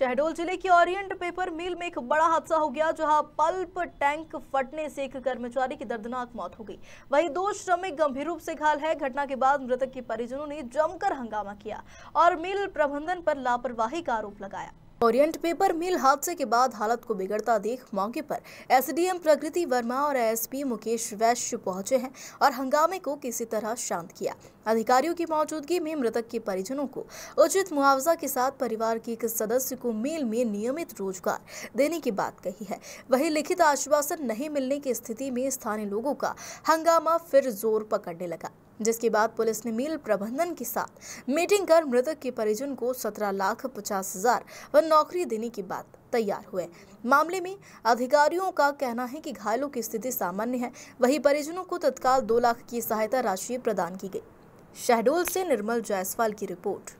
शहडोल जिले की Orient paper मिल में एक बड़ा हादसा हो गया जहां पल्प टैंक फटने से एक कर्मचारी की दर्दनाक मौत हो गई वहीं दो श्रमिक गंभीर रूप से घायल है घटना के बाद मृतक के परिजनों ने जमकर हंगामा किया और मिल प्रबंधन पर लापरवाही का आरोप लगाया ओरिएंट पेपर मिल हादसे के बाद हालत को बिगड़ता देख मौके पर एसडीएम प्रकृति वर्मा और एसपी मुकेश वैश्य पहुंचे हैं और हंगामे को किसी तरह शांत किया अधिकारियों की मौजूदगी में मृतक के परिजनों को उचित मुआवजा के साथ परिवार के एक सदस्य को मेल में नियमित रोजगार देने की बात कही है वही लिखित आश्वासन नहीं मिलने की स्थिति में स्थानीय लोगों का हंगामा फिर जोर पकड़ने लगा जिसके बाद पुलिस ने मिल प्रबंधन के साथ मीटिंग कर मृतक के परिजन को सत्रह लाख पचास हजार व नौकरी देने की बात तैयार हुए मामले में अधिकारियों का कहना है कि घायलों की स्थिति सामान्य है वही परिजनों को तत्काल दो लाख की सहायता राशि प्रदान की गई शहडोल से निर्मल जायसवाल की रिपोर्ट